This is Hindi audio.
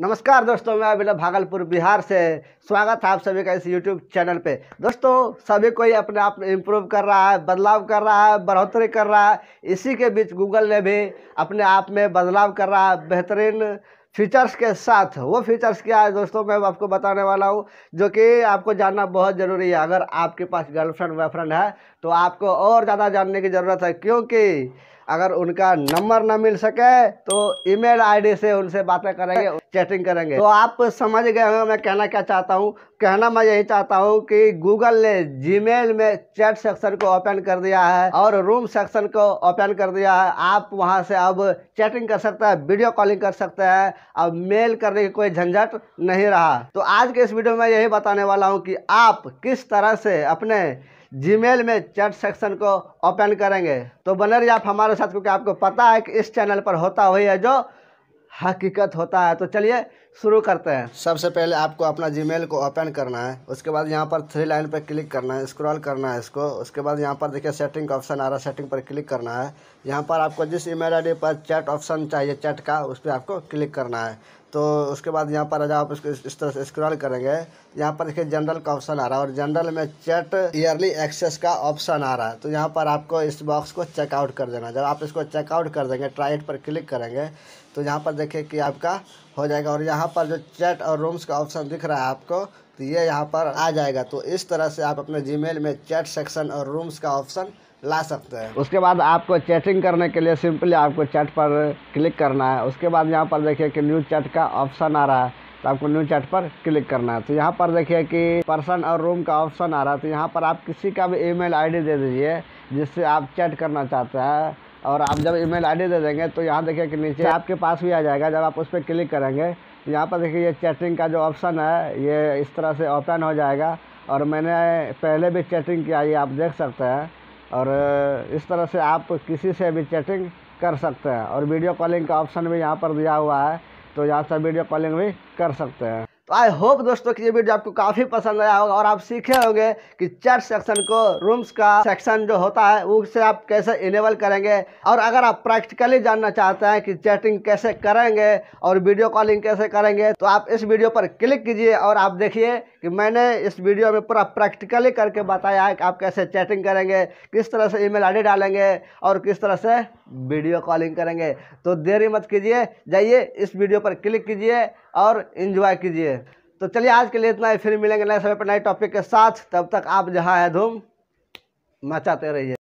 नमस्कार दोस्तों मैं अभिनव भागलपुर बिहार से स्वागत है आप सभी का इस यूट्यूब चैनल पे दोस्तों सभी कोई अपने आप इम्प्रूव कर रहा है बदलाव कर रहा है बढ़ोतरी कर रहा है इसी के बीच गूगल ने भी अपने आप में बदलाव कर रहा है बेहतरीन फीचर्स के साथ वो फीचर्स क्या है दोस्तों मैं आपको बताने वाला हूँ जो कि आपको जानना बहुत ज़रूरी है अगर आपके पास गर्लफ्रेंड बॉयफ्रेंड है तो आपको और ज़्यादा जानने की ज़रूरत है क्योंकि अगर उनका नंबर ना मिल सके तो ईमेल आईडी से उनसे बातें करेंगे चैटिंग करेंगे तो आप समझ गए होंगे मैं कहना क्या चाहता हूँ कहना मैं यही चाहता हूँ कि गूगल ने जीमेल में चैट सेक्शन को ओपन कर दिया है और रूम सेक्शन को ओपन कर दिया है आप वहाँ से अब चैटिंग कर सकते हैं वीडियो कॉलिंग कर सकते हैं अब मेल करने की कोई झंझट नहीं रहा तो आज के इस वीडियो में यही बताने वाला हूँ कि आप किस तरह से अपने जीमेल में चैट सेक्शन को ओपन करेंगे तो बने रहिए आप हमारे साथ क्योंकि आपको पता है कि इस चैनल पर होता वही है जो हकीकत होता है तो चलिए शुरू करते हैं सबसे पहले आपको अपना जीमेल को ओपन करना है उसके बाद यहाँ पर थ्री लाइन पर क्लिक करना है स्क्रॉल करना है इसको उसके बाद यहाँ पर देखिए सेटिंग का ऑप्शन आ रहा है सेटिंग पर क्लिक करना है यहाँ पर आपको जिस ईमेल आईडी पर चैट ऑप्शन चाहिए चैट का उस पर आपको क्लिक करना है तो उसके बाद यहाँ पर आप इसको इस तरह से स्क्रॉल करेंगे यहाँ पर देखिए जनरल का ऑप्शन आ रहा है और जनरल में चैट ईयरली एक्सेस का ऑप्शन आ रहा है तो यहाँ पर आपको इस बॉक्स को चेकआउट कर देना जब आप इसको चेकआउट कर देंगे ट्राइट पर क्लिक करेंगे तो यहाँ पर देखिए कि आपका हो जाएगा और यहाँ पर जो चैट और रूम्स का ऑप्शन दिख रहा है आपको तो ये यहाँ पर आ जाएगा तो इस तरह से आप अपने जी में चैट सेक्शन और रूम्स का ऑप्शन ला सकते हैं उसके बाद आपको चैटिंग करने के लिए सिंपली आपको चैट पर क्लिक करना है उसके बाद यहाँ पर देखिए कि न्यू चैट का ऑप्शन आ रहा है तो आपको न्यू चैट पर क्लिक करना है तो यहाँ पर देखिए कि पर्सन और रूम का ऑप्शन आ रहा है तो यहाँ पर आप किसी का भी ईमेल आईडी दे दीजिए जिससे आप चैट करना चाहते हैं और आप जब ईमेल आईडी दे देंगे तो यहाँ देखिए कि नीचे आपके पास भी आ जाएगा जब आप उस पर क्लिक करेंगे यहाँ पर देखिए ये चैटिंग का जो ऑप्शन है ये इस तरह से ओपन हो जाएगा और मैंने पहले भी चैटिंग किया ये आप देख सकते हैं और इस तरह से आप किसी से भी चैटिंग कर सकते हैं और वीडियो कॉलिंग का ऑप्शन भी यहाँ पर दिया हुआ है तो यहाँ से वीडियो कॉलिंग भी कर सकते हैं तो आई होप दोस्तों कि ये वीडियो आपको काफ़ी पसंद आया होगा और आप सीखे होंगे कि चर्च सेक्शन को रूम्स का सेक्शन जो होता है उससे आप कैसे इनेबल करेंगे और अगर आप प्रैक्टिकली जानना चाहते हैं कि चैटिंग कैसे करेंगे और वीडियो कॉलिंग कैसे करेंगे तो आप इस वीडियो पर क्लिक कीजिए और आप देखिए कि मैंने इस वीडियो में पूरा प्रैक्टिकली करके बताया है कि आप कैसे चैटिंग करेंगे किस तरह से ई मेल डालेंगे और किस तरह से वीडियो कॉलिंग करेंगे तो देरी मत कीजिए जाइए इस वीडियो पर क्लिक कीजिए और इन्जॉय कीजिए तो चलिए आज के लिए इतना ही फिर मिलेंगे नए समय पर नए टॉपिक के साथ तब तक आप जहाँ है धूम मचाते रहिए